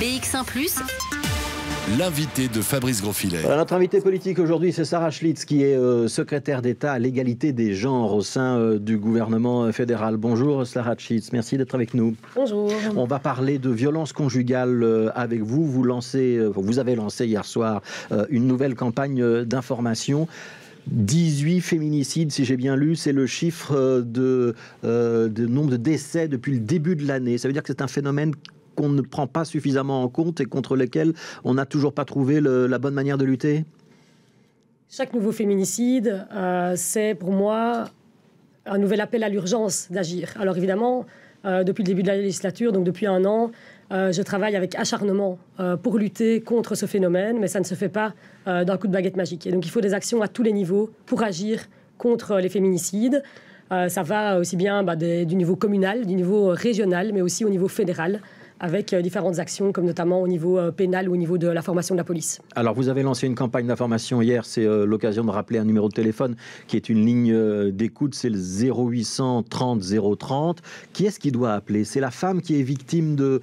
BX1 ⁇ L'invité de Fabrice Grosfilet. Euh, notre invité politique aujourd'hui, c'est Sarah Schlitz, qui est euh, secrétaire d'État à l'égalité des genres au sein euh, du gouvernement fédéral. Bonjour Sarah Schlitz, merci d'être avec nous. Bonjour. On va parler de violence conjugale avec vous. Vous, lancez, vous avez lancé hier soir une nouvelle campagne d'information. 18 féminicides, si j'ai bien lu, c'est le chiffre de nombre de décès depuis le début de l'année. Ça veut dire que c'est un phénomène qu'on ne prend pas suffisamment en compte et contre lesquels on n'a toujours pas trouvé la bonne manière de lutter Chaque nouveau féminicide, euh, c'est pour moi un nouvel appel à l'urgence d'agir. Alors évidemment, euh, depuis le début de la législature, donc depuis un an, euh, je travaille avec acharnement pour lutter contre ce phénomène, mais ça ne se fait pas d'un coup de baguette magique. Et donc il faut des actions à tous les niveaux pour agir contre les féminicides. ça va aussi bien bah, du niveau communal, du niveau régional, mais aussi au niveau fédéral avec euh, différentes actions, comme notamment au niveau euh, pénal ou au niveau de la formation de la police. Alors, vous avez lancé une campagne d'information hier. C'est euh, l'occasion de rappeler un numéro de téléphone qui est une ligne d'écoute. C'est le 0800 30 030. Qui est-ce qui doit appeler C'est la femme qui est victime de,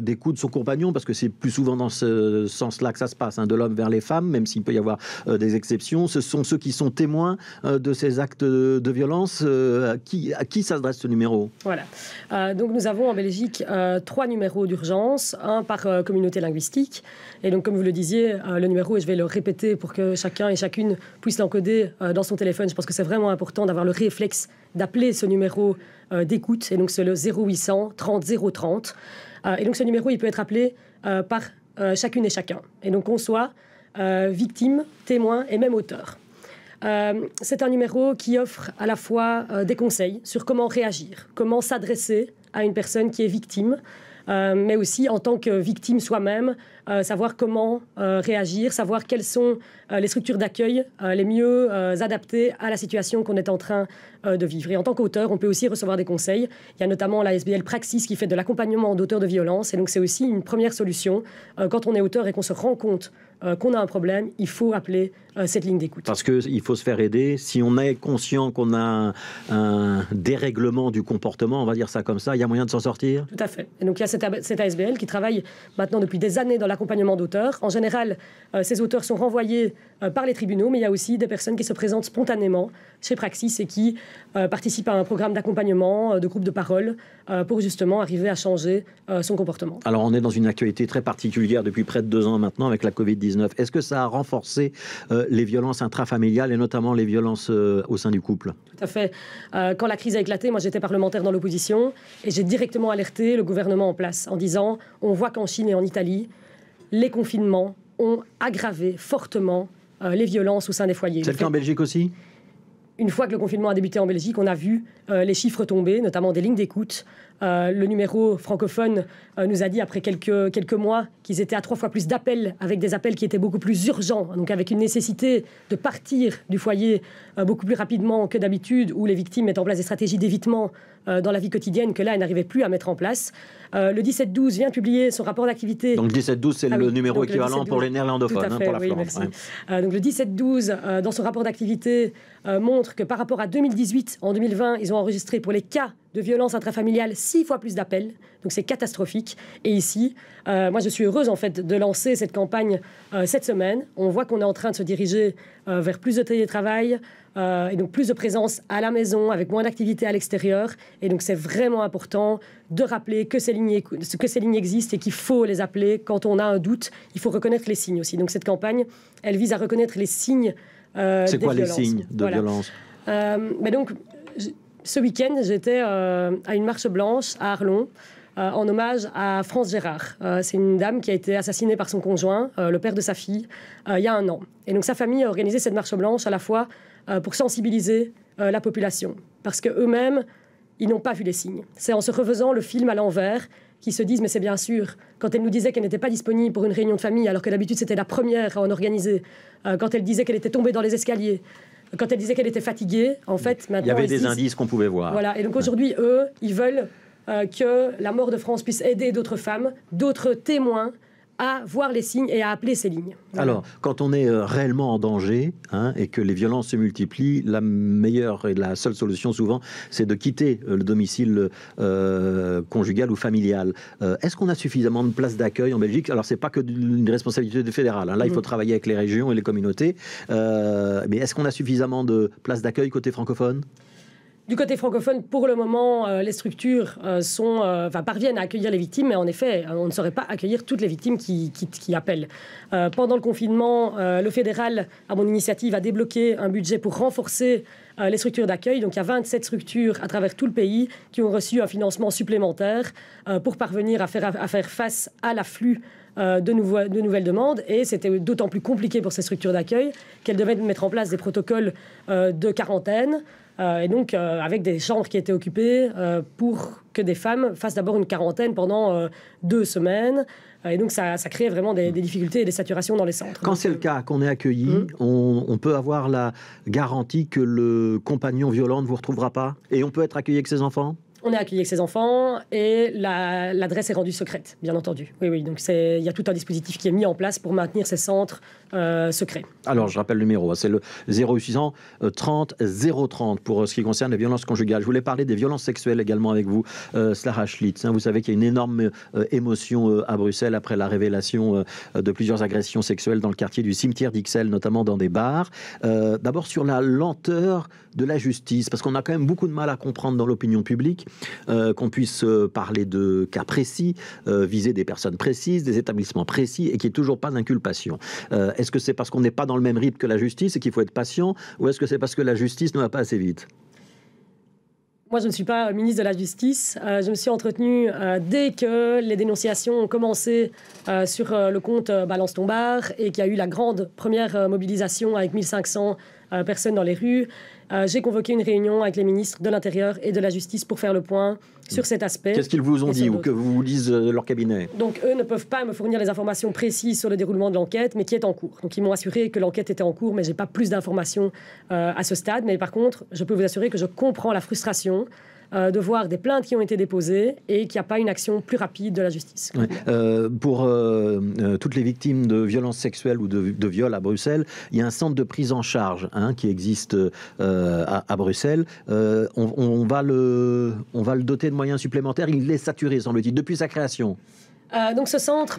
des coups de son compagnon, parce que c'est plus souvent dans ce sens-là que ça se passe, hein, de l'homme vers les femmes, même s'il peut y avoir des exceptions. Ce sont ceux qui sont témoins de ces actes de, violence. à qui, à qui s'adresse ce numéro Voilà. donc nous avons en Belgique trois Numéro d'urgence, un par euh, communauté linguistique. Et donc, comme vous le disiez, euh, le numéro, et je vais le répéter pour que chacun et chacune puisse l'encoder euh, dans son téléphone, je pense que c'est vraiment important d'avoir le réflexe d'appeler ce numéro d'écoute. Et donc, c'est le 0800 30 030. et donc, ce numéro, il peut être appelé par chacune et chacun. Et donc, qu'on soit victime, témoin et même auteur. c'est un numéro qui offre à la fois des conseils sur comment réagir, comment s'adresser à une personne qui est victime, euh, mais aussi en tant que victime soi-même euh, savoir comment euh, réagir, savoir quelles sont euh, les structures d'accueil les mieux adaptées à la situation qu'on est en train de vivre. Et en tant qu'auteur, on peut aussi recevoir des conseils. Il y a notamment la SBL Praxis qui fait de l'accompagnement d'auteurs de violence. Et donc, c'est aussi une première solution. quand on est auteur et qu'on se rend compte qu'on a un problème, il faut appeler cette ligne d'écoute. Parce qu'il faut se faire aider. Si on est conscient qu'on a un, dérèglement du comportement, on va dire ça comme ça, il y a moyen de s'en sortir Tout à fait. Et donc, il y a cette, cette ASBL qui travaille maintenant depuis des années dans la l'accompagnement d'auteurs. En général, euh, ces auteurs sont renvoyés euh, par les tribunaux, mais il y a aussi des personnes qui se présentent spontanément chez Praxis et qui euh, participent à un programme d'accompagnement, de groupes de parole, pour justement arriver à changer son comportement. Alors on est dans une actualité très particulière depuis près de deux ans maintenant avec la Covid-19. Est-ce que ça a renforcé les violences intrafamiliales et notamment les violences au sein du couple Tout à fait. quand la crise a éclaté, moi j'étais parlementaire dans l'opposition et j'ai directement alerté le gouvernement en place en disant on voit qu'en Chine et en Italie, les confinements ont aggravé fortement euh, les violences au sein des foyers. C'est le cas en Belgique aussi une fois que le confinement a débuté en Belgique, on a vu euh, les chiffres tomber, notamment des lignes d'écoute. Euh, le numéro francophone euh, nous a dit après quelques, quelques mois qu'ils étaient à trois fois plus d'appels, avec des appels qui étaient beaucoup plus urgents, donc avec une nécessité de partir du foyer beaucoup plus rapidement que d'habitude, où les victimes mettent en place des stratégies d'évitement dans la vie quotidienne que là, elles n'arrivaient plus à mettre en place. le 17-12 vient publier son rapport d'activité. Donc 17-12, c'est ah le numéro équivalent pour les néerlandophones, hein, pour la oui, donc le 17-12, dans son rapport d'activité, montre que par rapport à 2018, en 2020, ils ont enregistré pour les cas de violence intrafamiliale six fois plus d'appels. Donc c'est catastrophique. Et ici, euh, moi je suis heureuse en fait de lancer cette campagne euh, cette semaine. On voit qu'on est en train de se diriger euh, vers plus de télétravail et donc plus de présence à la maison avec moins d'activité à l'extérieur. Et donc c'est vraiment important de rappeler que que ces lignes existent et qu'il faut les appeler quand on a un doute. Il faut reconnaître les signes aussi. Donc cette campagne, elle vise à reconnaître les signes euh, c'est quoi les signes de violence euh, bah donc, ce week-end, j'étais euh, à une marche blanche à Arlon. en hommage à France Gérard. c'est une dame qui a été assassinée par son conjoint, le père de sa fille, il y a un an. Et donc sa famille a organisé cette marche blanche à la fois pour sensibiliser la population, parce que eux-mêmes ils n'ont pas vu les signes. C'est en se refaisant le film à l'envers qu'ils se disent, mais c'est bien sûr, quand elle nous disait qu'elle n'était pas disponible pour une réunion de famille, alors que d'habitude c'était la première à en organiser, euh, quand elle disait qu'elle était tombée dans les escaliers, quand elle disait qu'elle était fatiguée, en fait, maintenant... Il y avait des indices qu'on pouvait voir. Voilà, et donc aujourd'hui, eux, ils veulent euh, que la mort de France puisse aider d'autres femmes, d'autres témoins, à voir les signes et à appeler ces lignes. Alors, quand on est euh, réellement en danger hein, et que les violences se multiplient, la meilleure et la seule solution souvent, c'est de quitter euh, le domicile euh, conjugal ou familial. Est-ce qu'on a suffisamment de places d'accueil en Belgique Alors, ce c'est pas que une responsabilité fédérale. Hein. Là, il mm. faut travailler avec les régions et les communautés. mais est-ce qu'on a suffisamment de places d'accueil côté francophone du côté francophone, pour le moment, euh, les structures euh, euh, parviennent à accueillir les victimes, mais en effet, on ne saurait pas accueillir toutes les victimes qui, appellent. pendant le confinement, le fédéral, à mon initiative, a débloqué un budget pour renforcer les structures d'accueil. Donc il y a 27 structures à travers tout le pays qui ont reçu un financement supplémentaire pour parvenir à faire face à l'afflux euh, de, nouvelles demandes. Et c'était d'autant plus compliqué pour ces structures d'accueil qu'elles devaient mettre en place des protocoles euh, de quarantaine. Euh, et donc, avec des chambres qui étaient occupées pour que des femmes fassent d'abord une quarantaine pendant deux semaines. Et donc, ça, ça crée vraiment des, difficultés et des saturations dans les centres. Quand c'est le cas, qu'on est accueilli, mmh. on, on, peut avoir la garantie que le compagnon violent ne vous retrouvera pas Et on peut être accueilli avec ses enfants on est accueilli avec ses enfants et l'adresse est rendue secrète, bien entendu. Oui, oui, donc il y a tout un dispositif qui est mis en place pour maintenir ces centres euh, secrets. Alors, je rappelle le numéro, hein, c'est le 0800 30 030 pour euh, ce qui concerne les violences conjugales. Je voulais parler des violences sexuelles également avec vous, euh, Slara Schlitz. Hein. vous savez qu'il y a une énorme euh, émotion à Bruxelles après la révélation de plusieurs agressions sexuelles dans le quartier du cimetière d'Ixelles, notamment dans des bars. D'abord sur la lenteur de la justice, parce qu'on a quand même beaucoup de mal à comprendre dans l'opinion publique euh, qu'on puisse euh, parler de cas précis, euh, viser des personnes précises, des établissements précis, et qu'il n'y ait toujours pas d'inculpation. Est-ce que c'est parce qu'on n'est pas dans le même rythme que la justice et qu'il faut être patient, ou est-ce que c'est parce que la justice ne va pas assez vite moi, je ne suis pas ministre de la Justice. je me suis entretenue dès que les dénonciations ont commencé sur le compte Balance Tombard et qu'il y a eu la grande première mobilisation avec 1500 euh, Personne dans les rues. Euh, j'ai convoqué une réunion avec les ministres de l'Intérieur et de la Justice pour faire le point sur cet aspect. Qu'est-ce qu'ils vous ont dit ou que vous lisez euh, leur cabinet Donc, eux ne peuvent pas me fournir les informations précises sur le déroulement de l'enquête, mais qui est en cours. Donc, ils m'ont assuré que l'enquête était en cours, mais je n'ai pas plus d'informations à ce stade. Mais par contre, je peux vous assurer que je comprends la frustration euh, de voir des plaintes qui ont été déposées et qu'il n'y a pas une action plus rapide de la justice. Euh, pour euh, toutes les victimes de violences sexuelles ou de, viols à Bruxelles, il y a un centre de prise en charge hein, qui existe à, Bruxelles. On, va le, on va le doter de moyens supplémentaires. Il est saturé, semble-t-il, depuis sa création. donc ce centre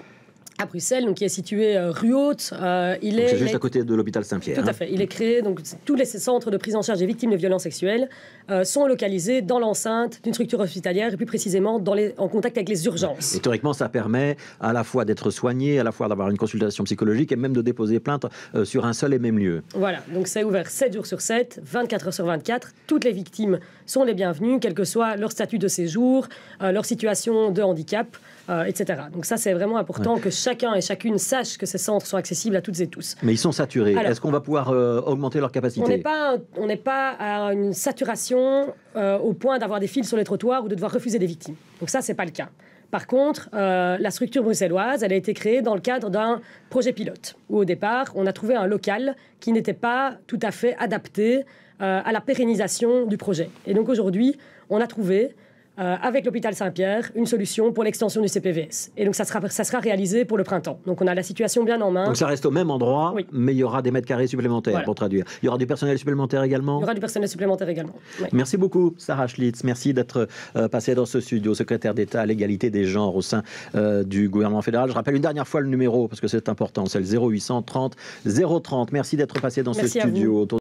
à Bruxelles, donc qui est situé euh, rue Haute. Euh, c'est il est, juste à côté de l'hôpital Saint-Pierre. Tout à hein. fait. Il est créé, donc tous les centres de prise en charge des victimes de violences sexuelles euh, sont localisés dans l'enceinte d'une structure hospitalière et plus précisément dans en contact avec les urgences. Et théoriquement, ça permet à la fois d'être soigné, à la fois d'avoir une consultation psychologique et même de déposer plainte sur un seul et même lieu. Voilà, donc c'est ouvert 7 jours sur 7, 24 heures sur 24. Toutes les victimes sont les bienvenues, quel que soit leur statut de séjour, leur situation de handicap. Euh, etc. Donc ça, c'est vraiment important que chacun et chacune sache que ces centres sont accessibles à toutes et tous. Mais ils sont saturés. Est-ce qu'on va pouvoir euh, augmenter leur capacité On n'est pas, pas à une saturation euh, au point d'avoir des fils sur les trottoirs ou de devoir refuser des victimes. Donc ça, n'est pas le cas. Par contre, la structure bruxelloise, elle a été créée dans le cadre d'un projet pilote, où au départ, on a trouvé un local qui n'était pas tout à fait adapté à la pérennisation du projet. Et donc aujourd'hui, on a trouvé euh, avec l'hôpital Saint-Pierre une solution pour l'extension du CPVS. Et donc ça sera, ça sera réalisé pour le printemps. Donc on a la situation bien en main. Donc ça reste au même endroit, mais il y aura des mètres carrés supplémentaires pour traduire. Il y aura du personnel supplémentaire également. Il y aura du personnel supplémentaire également. Oui. Merci beaucoup, Sarah Schlitz. Merci d'être euh, passé passée dans ce studio, secrétaire d'État à l'égalité des genres au sein euh, du gouvernement fédéral. Je rappelle une dernière fois le numéro parce que c'est important. C'est le 0830 030. Merci d'être passé dans ce studio.